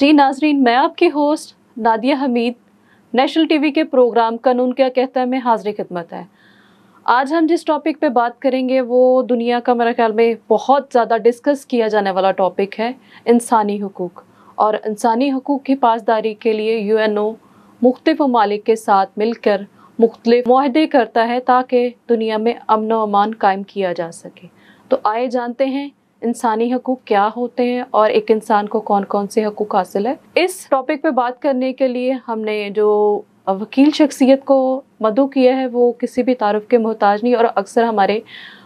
जी नाजरीन मैं आपके host Nadia Hameed national TV के प्रोग्राम कानून क्या कहता है मैं हाजिर खिदमत है आज हम जिस टॉपिक पे बात करेंगे वो दुनिया का मेरा ख्याल में बहुत ज़्यादा डिस्कस किया जाने वाला टॉपिक है इंसानी हकूक़ और इंसानी हकूक़ की पासदारी के लिए यू एन ओ मुख्तफ ममालिक के साथ मिलकर मुख्तलिफ माहदे करता है ताकि दुनिया में अमन वमान अमान कायम किया जा सके तो आए जानते हैं इंसानी हकूक क्या होते हैं और एक इंसान को कौन कौन से हकूक हासिल है इस टॉपिक पे बात करने के लिए हमने जो वकील शख्सियत को मदु किया है वो किसी भी तारफ़ के मोहताज नहीं और अक्सर हमारे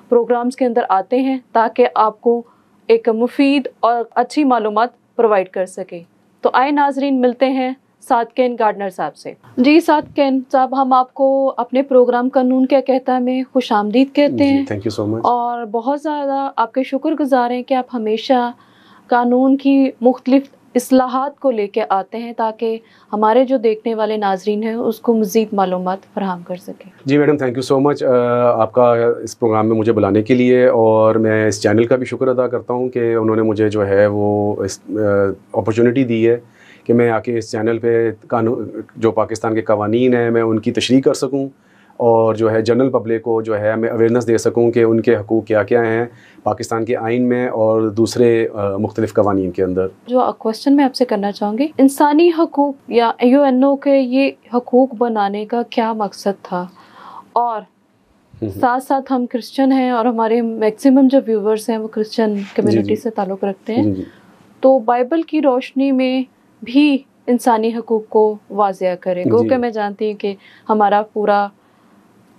प्रोग्राम्स के अंदर आते हैं ताकि आपको एक मुफीद और अच्छी मालूम प्रोवाइड कर सके तो आए नाजरीन मिलते हैं कैन गार्डनर साहब से जी कैन साहब हम आपको अपने प्रोग्राम कानून क्या कहता है में खुश आमदीद कहते हैं थैंक यू सो मच और बहुत ज़्यादा आपके शुक्र गुजार हैं कि आप हमेशा कानून की मुख्तलिफ असलाहत को लेके आते हैं ताकि हमारे जो देखने वाले नाजरीन हैं उसको मज़ीद मालूम फ्राहम कर सकें जी madam thank you so much आपका इस प्रोग्राम में मुझे बुलाने के लिए और मैं इस चैनल का भी शुक्र अदा करता हूँ कि उन्होंने मुझे जो है वो अपॉर्चुनिटी दी है कि मैं आके इस चैनल पे कानून जो पाकिस्तान के कवानीन हैं मैं उनकी तशरी कर सकूँ और जो है जनरल पब्लिक को जो है मैं अवेयरनेस दे सकूँ कि उनके हकूक़ क्या क्या हैं पाकिस्तान के आइन में और दूसरे मुख्तलिफ कवानीन के अंदर जो क्वेश्चन मैं आपसे करना चाहूँगी इंसानी हकूक़ या यू एन ओ के ये हकूक़ बनाने का क्या मकसद था और हम्म, हम्म। साथ साथ हम क्रिश्चियन हैं और हमारे मैक्सिमम जो व्यूवर्स हैं वो क्रिश्चियन कम्युनिटी से ताल्लुक़ रखते हैं तो बाइबल की रोशनी में भी इंसानी हकूक़ को वाजिया करें क्योंकि मैं जानती हूँ कि हमारा पूरा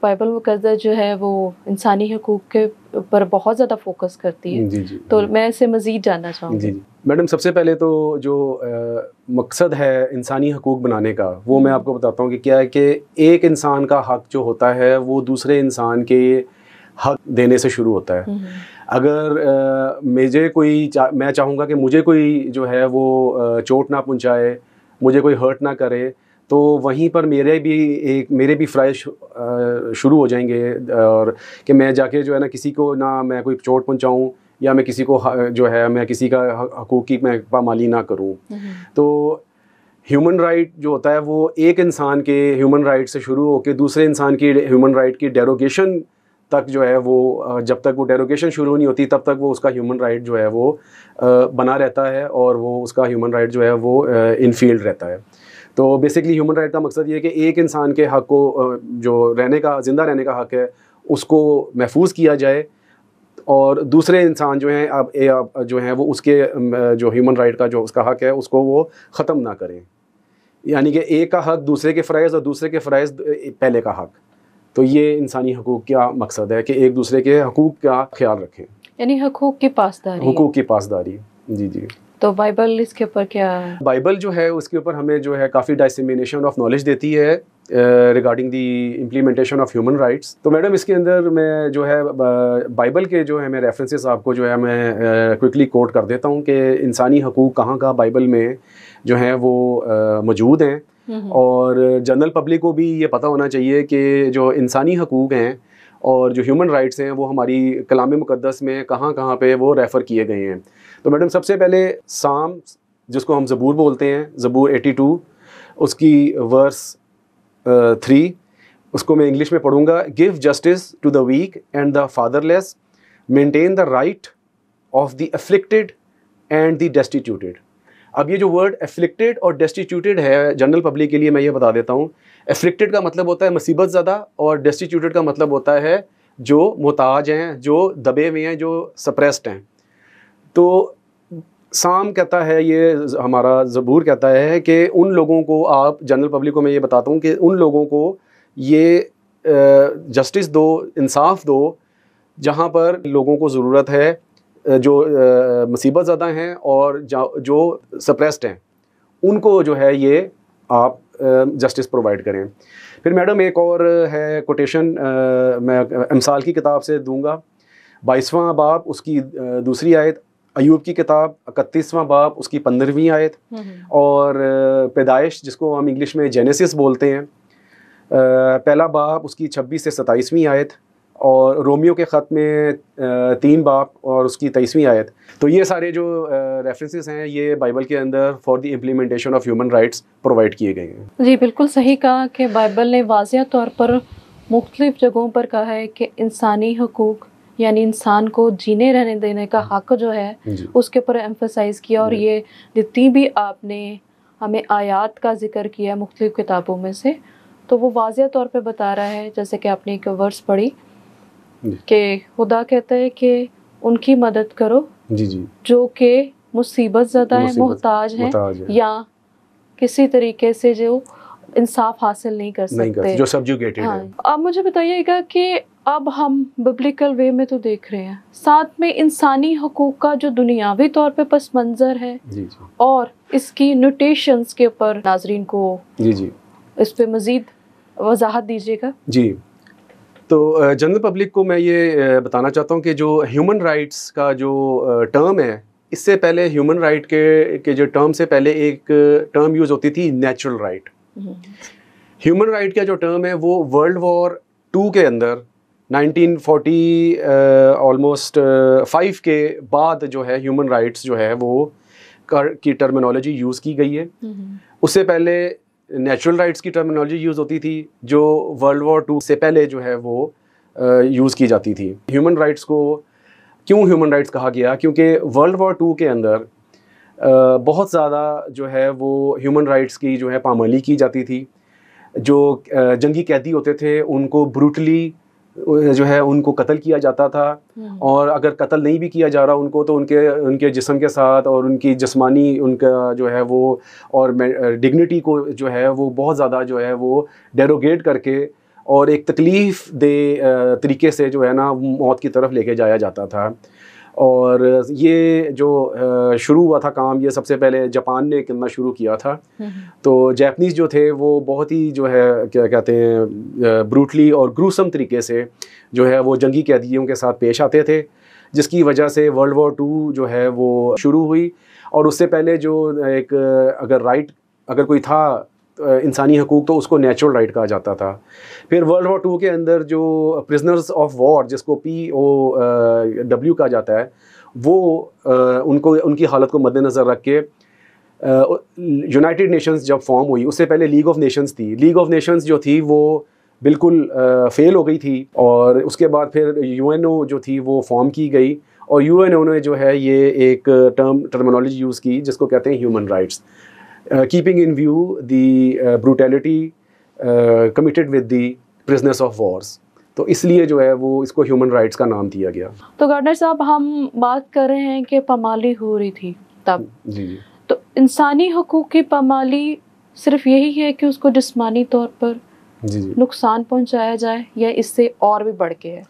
बाइबल मुकदस जो है वो इंसानी हकूक़ के ऊपर बहुत ज़्यादा फोकस करती है जी जी तो जी। मैं इसे मज़ीद जानना चाहूँगी मैडम सबसे पहले तो जो आ, मकसद है इंसानी हकूक़ बनाने का वो मैं हम्म। आपको बताता हूँ कि क्या है कि एक इंसान का हक जो होता है वो दूसरे इंसान के हक देने से शुरू होता है हम्म। अगर मुझे कोई चा, मैं चाहूँगा कि मुझे कोई जो है वो चोट ना पहुँचाए मुझे कोई हर्ट ना करे तो वहीं पर मेरे भी एक मेरे भी फ्राइश शुरू हो जाएंगे और कि मैं जाके जो है ना किसी को ना मैं कोई चोट पहुँचाऊँ या मैं किसी को जो है मैं किसी का हकूक़ की मैं पामाली ना करूँ हम्म। तो ह्यूमन राइट जो होता है वो एक इंसान के ह्यूमन राइट से शुरू होकर दूसरे इंसान की ह्यूमन राइट की डेरोगेशन तक जो है वो जब तक वो डेरोगेशन शुरू नहीं होती तब तक वो उसका ह्यूमन राइट जो है वो बना रहता है और वो उसका ह्यूमन राइट जो है वो इन फील्ड रहता है तो बेसिकली ह्यूमन राइट का मकसद ये है कि एक इंसान के हक को जो रहने का ज़िंदा रहने का हक है उसको महफूज किया जाए और दूसरे इंसान जो हैं अब जो हैं वो उसके जो ह्यूमन राइट का जो उसका हक है उसको वो ख़त्म ना करें यानी कि एक का हक दूसरे के फ़रज़ और दूसरे के फ़रज़ पहले का हक तो ये इंसानी हकूक़ का मकसद है कि एक दूसरे के हकूक़ का ख्याल रखें यानी हकूक़ की पासदारी हकूक़ की पासदारी जी जी तो बाइबल इसके ऊपर क्या है बाइबल जो है उसके ऊपर हमें जो है काफ़ी डाइसमिनेशन ऑफ नॉलेज देती है regarding the implementation of human rights तो मैडम इसके अंदर मैं जो है बाइबल के जो है मैं रेफरेंसेस आपको जो है मैं क्विकली कोट कर देता हूँ कि इंसानी हकूक़ कहाँ कहाँ बाइबल में जो है वो मौजूद हैं हम्म। और जनरल पब्लिक को भी ये पता होना चाहिए कि जो इंसानी हकूक़ हैं और जो ह्यूमन राइट्स हैं वो हमारी कलाम मुकदस में कहाँ कहाँ पे वो रेफ़र किए गए हैं तो मैडम सबसे पहले साम जिसको हम ज़बूर बोलते हैं ज़बूर 82 उसकी वर्स थ्री उसको मैं इंग्लिश में पढ़ूंगा give justice to the weak and the fatherless maintain the right of the afflicted and the destituted अब ये जो वर्ड एफ्लिक्टेड और डेस्टिट्यूटेड है जनरल पब्लिक के लिए मैं ये बता देता हूँ एफ्लिक्टेड का मतलब होता है मुसीबत ज़्यादा और डेस्टिट्यूटेड का मतलब होता है जो मोहताज हैं जो दबे हुए हैं जो सप्रेस्ड हैं तो साम कहता है ये हमारा ज़बूर कहता है कि उन लोगों को आप जनरल पब्लिक को मैं ये बताता हूँ कि उन लोगों को ये जस्टिस दो इंसाफ दो जहाँ पर लोगों को ज़रूरत है जो मुसीबत ज़्यादा हैं और जो सप्रेस्ड हैं उनको जो है ये आप जस्टिस प्रोवाइड करें फिर मैडम एक और है कोटेशन मैं अमसाल की किताब से दूंगा बाईसवां बाप उसकी दूसरी आयत अयूब की किताब इकतीसवां बाप उसकी पंद्रहवीं आयत हम्म, हम्म। और पैदाइश जिसको हम इंग्लिश में जेनेसिस बोलते हैं पहला बाप उसकी छब्बीस से सताईसवीं आयत और रोमियो के ख़त में तीन बाप और उसकी तेईसवीं आयत तो ये सारे जो रेफरेंसेस हैं ये बाइबल के अंदर for the implementation of human rights provide किए गए हैं जी बिल्कुल सही कहा कि बाइबल ने वाजिया तौर पर मुख्तलिफ़ जगहों पर कहा है कि इंसानी हकूक़ यानी इंसान को जीने रहने देने का हक जो है उसके ऊपर एम्फोसाइज़ किया और ये जितनी भी आपने हमें आयात का जिक्र किया है मुख्तलिफ़ किताबों में से तो वो वाजिया तौर पे बता रहा है जैसे कि आपने एक वर्स पढ़ी कि खुदा कहता है कि उनकी मदद करो जी जी जो कि मुसीबत ज्यादा है मोहताज है या किसी तरीके से जो इंसाफ हासिल नहीं कर सकते नहीं कर, जो हाँ। है अब मुझे बताइएगा कि अब हम बिब्लिकल वे में तो देख रहे हैं साथ में इंसानी हकूक का जो दुनियावी तौर पे पस मंज़र है जी जी। और इसकी नोटेशंस के ऊपर नाजरीन को जी जी इस पे मज़ीद वजाहत दीजिएगा जी तो जनरल पब्लिक को मैं ये बताना चाहता हूँ कि जो ह्यूमन राइट्स का जो टर्म है इससे पहले ह्यूमन राइट के के जो टर्म से पहले एक टर्म यूज़ होती थी नेचुरल राइट ह्यूमन राइट का जो टर्म है वो वर्ल्ड वॉर टू के अंदर 1940 ऑलमोस्ट uh, फाइव uh, के बाद जो है ह्यूमन राइट्स जो है वो कर की टर्मिनोलॉजी यूज़ की गई है हम्म। उससे पहले नेचुरल राइट्स की टर्मिनोलॉजी यूज़ होती थी जो वर्ल्ड वॉर टू से पहले जो है वो यूज़ की जाती थी ह्यूमन राइट्स को क्यों ह्यूमन राइट्स कहा गया क्योंकि वर्ल्ड वॉर टू के अंदर बहुत ज़्यादा जो है वो ह्यूमन राइट्स की जो है पामाली की जाती थी जो जंगी कैदी होते थे उनको ब्रूटली जो है उनको कत्ल किया जाता था हम्म। और अगर कत्ल नहीं भी किया जा रहा उनको तो उनके उनके जिसम के साथ और उनकी जिसमानी उनका जो है वो और डिग्निटी को जो है वो बहुत ज़्यादा जो है वो डेरोगेट करके और एक तकलीफ़ दे तरीके से जो है ना मौत की तरफ लेके जाया जाता था और ये जो शुरू हुआ था काम ये सबसे पहले जापान ने करना शुरू किया था हम्म। तो जैपनीज़ जो थे वो बहुत ही जो है क्या कहते हैं ब्रूटली और ग्रूसम तरीके से जो है वो जंगी कैदियों के साथ पेश आते थे जिसकी वजह से वर्ल्ड वॉर टू जो है वो शुरू हुई और उससे पहले जो एक अगर राइट अगर कोई था इंसानी हकूक़ तो उसको नेचुरल राइट कहा जाता था फिर वर्ल्ड वॉर टू के अंदर जो प्रिजनर्स ऑफ वॉर जिसको पी ओ डब्ल्यू कहा जाता है वो उनको उनकी हालत को मद्देनज़र रख के यूनाइटेड नेशंस जब फॉर्म हुई उससे पहले लीग ऑफ नेशंस थी लीग ऑफ नेशंस जो थी वो बिल्कुल फ़ेल हो गई थी और उसके बाद फिर यूएनओ जो थी वो फॉर्म की गई और यू ने जो है ये एक टर्म टर्मिनोलॉजी यूज़ की जिसको कहते हैं human rights Uh, keeping in view the uh, brutality uh, committed with the prisoners of wars. तो इसलिए जो है वो इसको ह्यूमन राइट्स का नाम दिया गया तो गार्डनर साहब हम बात कर रहे हैं कि पमाली हो रही थी तब जी जी तो इंसानी हकूक़ की पमाली सिर्फ यही है कि उसको जिसमानी तौर पर जी जी नुकसान पहुंचाया जाए या इससे और भी बढ़ के है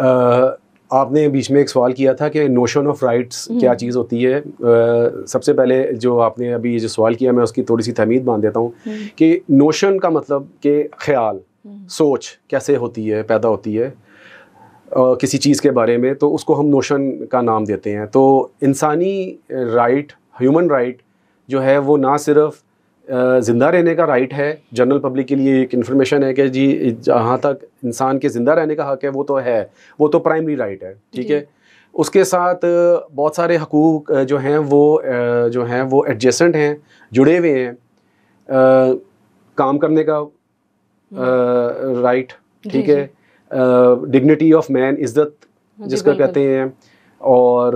आ, आपने बीच में एक सवाल किया था कि नोशन ऑफ राइट्स क्या चीज़ होती है आ, सबसे पहले जो आपने अभी ये जो सवाल किया मैं उसकी थोड़ी सी तमीद मान देता हूँ हम्म। कि नोशन का मतलब कि ख्याल हम्म। सोच कैसे होती है पैदा होती है आ, किसी चीज़ के बारे में तो उसको हम नोशन का नाम देते हैं तो इंसानी राइट ह्यूमन राइट जो है वो ना सिर्फ ज़िंदा रहने का राइट है जनरल पब्लिक के लिए एक इन्फॉर्मेशन है कि जी जहाँ तक इंसान के ज़िंदा रहने का हक है वो तो है वो तो प्राइमरी राइट है ठीक है उसके साथ बहुत सारे हकूक जो हैं वो जो हैं वो एडजेसेंट हैं जुड़े हुए हैं काम करने का आ, हम्म। राइट ठीक है डिग्निटी ऑफ मैन इज़्ज़त जिसका कहते हैं और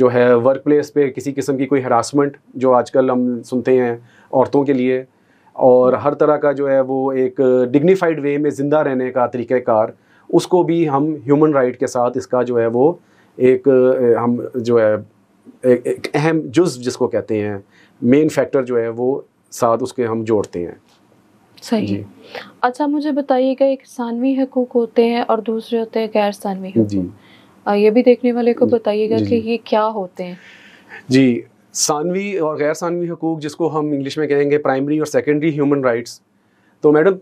जो है वर्क प्लेस पे किसी किस्म की कोई हरासमेंट जो आजकल हम सुनते हैं औरतों के लिए और हम्म। हर तरह का जो है वो एक डिग्निफाइड वे में ज़िंदा रहने का तरीक़ार उसको भी हम ह्यूमन राइट के साथ इसका जो है वो एक हम जो है एक, एक अहम जुज जिसको कहते हैं मेन फैक्टर जो है वो साथ उसके हम जोड़ते हैं सही जी अच्छा मुझे बताइएगा एक सानवी हकूक होते हैं और दूसरे होते हैं गैर सानवी जी आ, ये भी देखने वाले को बताइएगा कि ये क्या होते हैं जी सानवी और गैर सानवी हकूक़ जिसको हम इंग्लिश में कहेंगे प्राइमरी और सेकेंडरी ह्यूमन राइट्स तो मैडम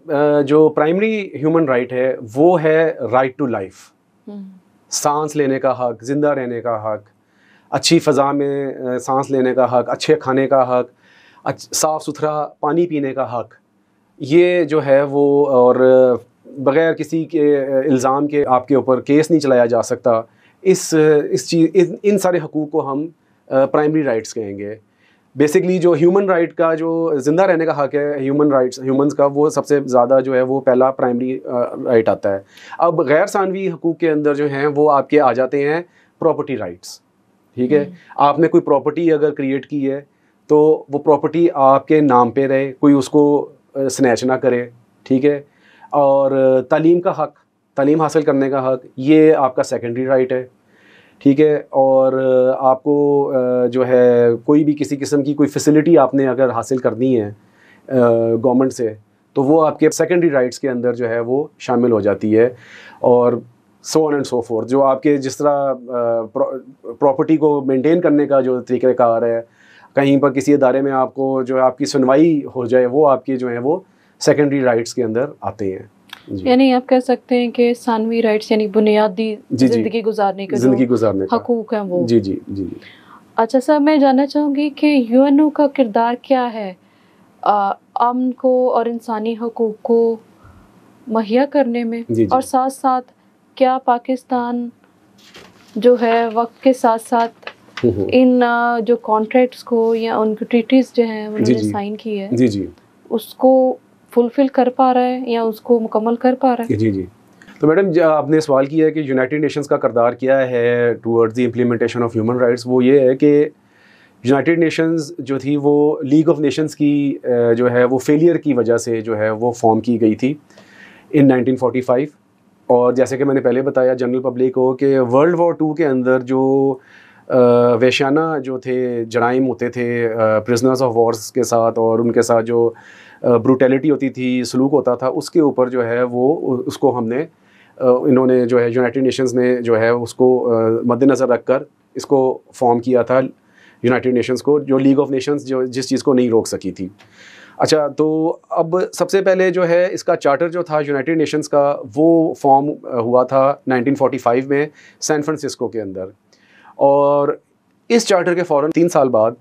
जो प्राइमरी ह्यूमन राइट है वो है राइट टू लाइफ सांस लेने का हक ज़िंदा रहने का हक अच्छी फ़ज़ा में सांस लेने का हक अच्छे खाने का हक साफ़ सुथरा पानी पीने का हक ये जो है वो और बग़ैर किसी के इल्ज़ाम के आपके ऊपर केस नहीं चलाया जा सकता इस इस चीज़ इन सारे हकूक़ को हम प्राइमरी राइट्स कहेंगे बेसिकली जो ह्यूमन राइट right का जो ज़िंदा रहने का हक है ह्यूमन राइट्स ह्यूमंस का वो सबसे ज़्यादा जो है वो पहला प्राइमरी राइट आता है अब गैर सानवी हकूक़ के अंदर जो हैं वो आपके आ जाते हैं प्रॉपर्टी राइट्स ठीक है हम्म। आपने कोई प्रॉपर्टी अगर क्रिएट की है तो वो प्रॉपर्टी आपके नाम पे रहे कोई उसको स्नैच ना करे ठीक है और तालीम का हक तालीम हासिल करने का हक ये आपका सेकेंडरी राइट है ठीक है और आपको जो है कोई भी किसी किस्म की कोई फैसिलिटी आपने अगर हासिल करनी है गवर्नमेंट से तो वो आपके सेकेंडरी राइट्स के अंदर जो है वो शामिल हो जाती है और so on and so forth जो आपके जिस तरह प्रॉपर्टी को मेंटेन करने का जो तरीक़ाकार है कहीं पर किसी अदारे में आपको जो है आपकी सुनवाई हो जाए वो आपके जो है वो सेकेंडरी राइट्स के अंदर आते हैं यानी आप कह सकते हैं कि सानवी राइट्स यानी बुनियादी जिंदगी गुजारने का जिंदगी गुजारने का हकूक है वो जी जी जी अच्छा सर मैं जानना चाहूंगी कि यूएनओ का किरदार क्या है अमन को और इंसानी हकूक को मुहैया करने में जी जी। और साथ साथ क्या पाकिस्तान जो है वक्त के साथ साथ हम्म, हम्म। इन जो कॉन्ट्रैक्ट्स को या उनकी ट्रीटीज जो है उन्होंने साइन की है जी जी उसको फुलफिल कर पा रहा है या उसको मुकम्मल कर पा रहा है जी जी तो मैडम आपने सवाल किया है कि यूनाइटेड नेशंस का करदार क्या है towards the implementation of human rights वो ये है कि यूनाइटेड नेशंस जो थी वो लीग ऑफ नेशंस की जो है वो फेलियर की वजह से जो है वो फॉर्म की गई थी इन 1945 और जैसे कि मैंने पहले बताया जनरल पब्लिक को कि वर्ल्ड वॉर टू के अंदर जो वैशाना जो थे जराइम होते थे प्रिजनर्स ऑफ वॉर्स के साथ और उनके साथ जो ब्रूटेलिटी होती थी सलूक होता था उसके ऊपर जो है वो उसको हमने इन्होंने जो है यूनाइटेड नेशंस ने जो है उसको मद्देनज़र रख कर इसको फॉर्म किया था यूनाइटेड नेशंस को जो लीग ऑफ नेशंस जो जिस चीज़ को नहीं रोक सकी थी अच्छा तो अब सबसे पहले जो है इसका चार्टर जो था यूनाइटेड नेशंस का वो फॉर्म हुआ था 1945 में सैन फ्रांसिस्को के अंदर और इस चार्टर के फ़ौर तीन साल बाद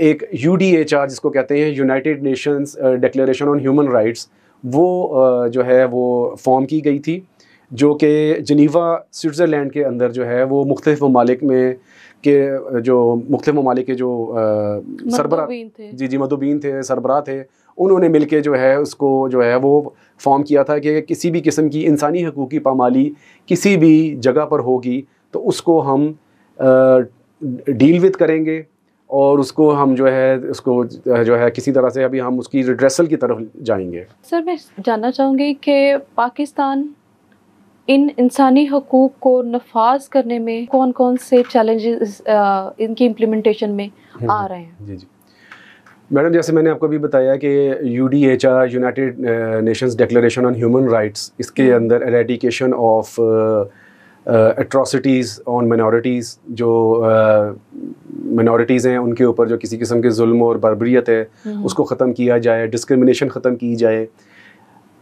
एक यू जिसको कहते हैं United Nations Declaration on Human rights वो uh, जो है वो फॉर्म की गई थी जो कि जनीवा स्विट्ज़रलैंड के अंदर जो है वो मुख्त ममालिक में के जो मुख्त ममालिक के जो uh, सरबरा जी जी मदुबीन थे सरबरा थे उन्होंने मिल के जो है उसको जो है वो फॉर्म किया था कि किसी भी किस्म की इंसानी की पामाली किसी भी जगह पर होगी तो उसको हम डील uh, विद करेंगे और उसको हम जो है उसको जो है किसी तरह से अभी हम उसकी रिड्रेसल की तरफ जाएंगे सर मैं जानना चाहूँगी कि पाकिस्तान इन इंसानी हकूक़ को नफाज करने में कौन कौन से चैलेंजेस इनकी इम्प्लीमेंटेशन में हम्म, आ हम्म। रहे हैं जी जी मैडम जैसे मैंने आपको भी बताया कि U D H R United Nations Declaration on Human Rights इसके हम्म। अंदर eradication of atrocities on minorities जो uh, हैं उनके ऊपर जो किसी किस्म के जुल्म और बरबरीत है हम्म। उसको ख़त्म किया जाए डिस्क्रमिनेशन ख़त्म की जाए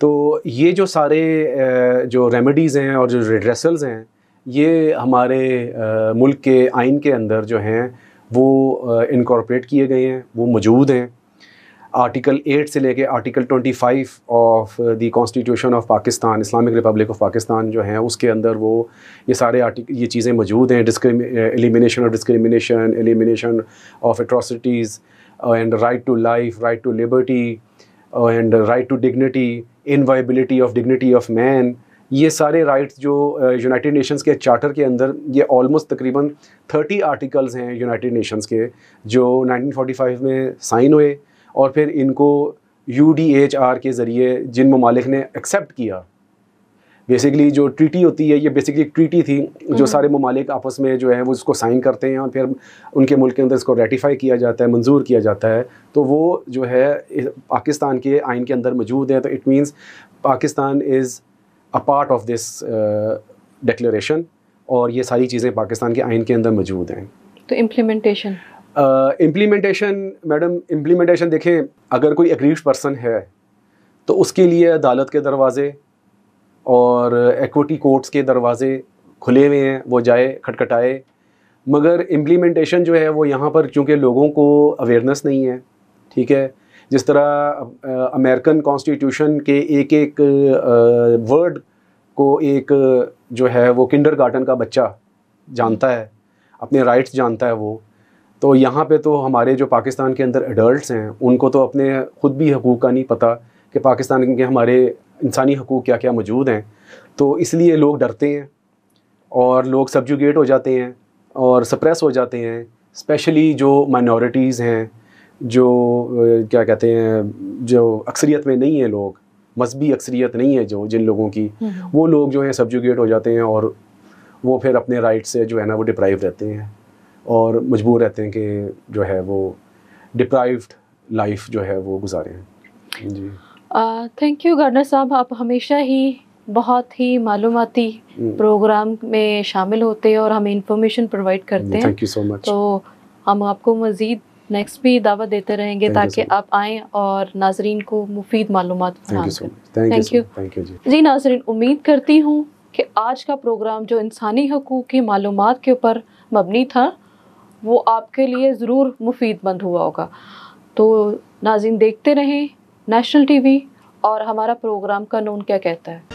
तो ये जो सारे uh, जो रेमेडीज़ हैं और जो रिड्रेसल्स हैं ये हमारे uh, मुल्क के आइन के अंदर जो हैं वो इनकॉर्पोरेट uh, किए गए हैं वो मौजूद हैं आर्टिकल एट से लेके article twenty five of the constitution of Pakistan Islamic republic of Pakistan जो है उसके अंदर वो ये सारे आर्टिकल ये चीज़ें मौजूद हैं discrim elimination of discrimination elimination of atrocities and right to life right to liberty and right to dignity inviolability of dignity of man ये सारे राइट्स जो यूनाइटेड uh, नेशंस के चार्टर के अंदर ये ऑलमोस्ट तकरीबन थर्टी आर्टिकल्स हैं United Nations के जो 1945 में साइन हुए और फिर इनको यू डी एच आर के ज़रिए जिन ममालिक ने एक्सेप्ट किया बेसिकली जो ट्रीटी होती है ये बेसिकली ट्रीटी थी जो हम्म। सारे ममालिक आपस में जो है वो इसको साइन करते हैं और फिर उनके मुल्क के अंदर इसको रेटिफाई किया जाता है मंजूर किया जाता है तो वो जो है पाकिस्तान के आइन के अंदर मौजूद है तो it means Pakistan is a part of this declaration और ये सारी चीज़ें पाकिस्तान के आइन के अंदर मौजूद हैं तो इम्प्लीमेंटेशन इम्प्लीमेंटेशन मैडम इम्प्लीमेंटेशन देखें अगर कोई एग्रीव्ड पर्सन है तो उसके लिए अदालत के दरवाज़े और एक्विटी कोर्ट्स के दरवाज़े खुले हुए हैं वो जाए खटखटाए मगर इम्प्लीमेंटेशन जो है वो यहाँ पर चूँकि लोगों को अवेयरनेस नहीं है ठीक है जिस तरह अमेरिकन कॉन्स्टिट्यूशन के एक एक वर्ड को एक जो है वो किंडर गार्डन का बच्चा जानता है अपने राइट्स जानता है वो तो यहाँ पे तो हमारे जो पाकिस्तान के अंदर एडल्ट हैं उनको तो अपने ख़ुद भी हकूक़ का नहीं पता कि पाकिस्तान के हमारे इंसानी हकूक़ क्या क्या मौजूद हैं तो इसलिए लोग डरते हैं और लोग सब्जुगेट हो जाते हैं और सप्रेस हो जाते हैं स्पेशली जो माइनॉरिटीज़ हैं जो क्या कहते हैं जो अक्सरियत में नहीं है लोग मजहबी अक्सरियत नहीं है जो जिन लोगों की हम्म। वो लोग जो हैं सब्जुगेट हो जाते हैं और वो फिर अपने राइट से जो है ना वो डिप्राइव रहते हैं और मजबूर रहते हैं कि जो है वो डिप्राइव लाइफ जो है वो हैं जी थैंक यू गवर्नर साहब आप हमेशा ही बहुत ही मालूमती प्रोग्राम हम्म। में शामिल होते हैं और हमें इंफॉर्मेशन प्रोवाइड करते हैं थैंक यू सो मच तो हम आपको मज़ीद नेक्स्ट भी दावा देते रहेंगे ताकि आप आए और नाजरीन को मुफीद मालूम थैंक यू थैंक यू जी नाजरीन उम्मीद करती हूँ कि आज का प्रोग्राम जो इंसानी हकूक़ की मालूम के ऊपर मबनी था वो आपके लिए ज़रूर मुफीदमंद हुआ होगा तो नाजिन देखते रहें नेशनल टीवी और हमारा प्रोग्राम कानून क्या कहता है